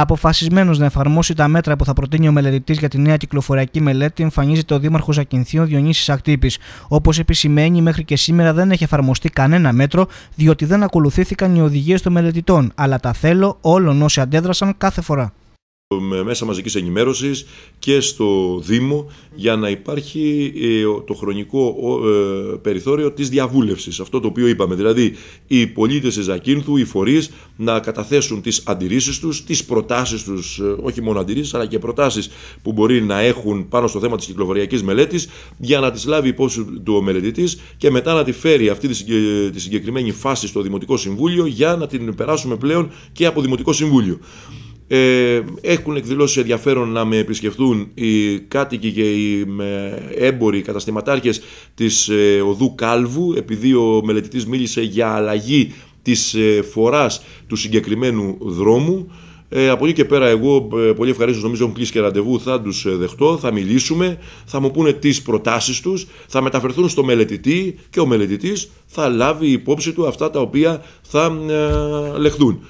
Αποφασισμένος να εφαρμόσει τα μέτρα που θα προτείνει ο μελετητής για τη νέα κυκλοφοριακή μελέτη, εμφανίζεται ο Δήμαρχος Ακινθίων Διονύσης Ακτύπης. Όπως επισημαίνει, μέχρι και σήμερα δεν έχει εφαρμοστεί κανένα μέτρο, διότι δεν ακολουθήθηκαν οι οδηγίες των μελετητών. Αλλά τα θέλω όλων όσοι αντέδρασαν κάθε φορά. Ε, μέσα μαζικής ενημέρωσης και στο Δήμο για να υπάρχει ε, το χρονικό ε, περιθώριο της διαβούλευσης. Αυτό το οποίο είπαμε, δηλαδή οι πολίτες της Ακίνθου, οι φορείς να καταθέσουν τις αντιρρήσεις τους, τις προτάσεις τους, όχι μόνο αντιρρήσεις αλλά και προτάσεις που μπορεί να έχουν πάνω στο θέμα της κυκλοφοριακής μελέτης για να τις λάβει υπόψη του ο μελετητής και μετά να τη φέρει αυτή τη συγκεκριμένη φάση στο Δημοτικό Συμβούλιο για να την περάσουμε πλέον και από Δημοτικό Συμβούλιο. Ε, έχουν εκδηλώσει ενδιαφέρον να με επισκεφθούν οι κάτοικοι και οι έμποροι καταστηματάρχες της ε, Οδού Κάλβου επειδή ο μελετητής μίλησε για αλλαγή της ε, φοράς του συγκεκριμένου δρόμου. Ε, από εκεί και πέρα εγώ πολύ ευχαρίστως νομίζω έχουν κλείσει και ραντεβού, θα τους δεχτώ, θα μιλήσουμε, θα μου πούνε τις προτάσεις τους, θα μεταφερθούν στο μελετητή και ο μελετητής θα λάβει υπόψη του αυτά τα οποία θα λεχθούν.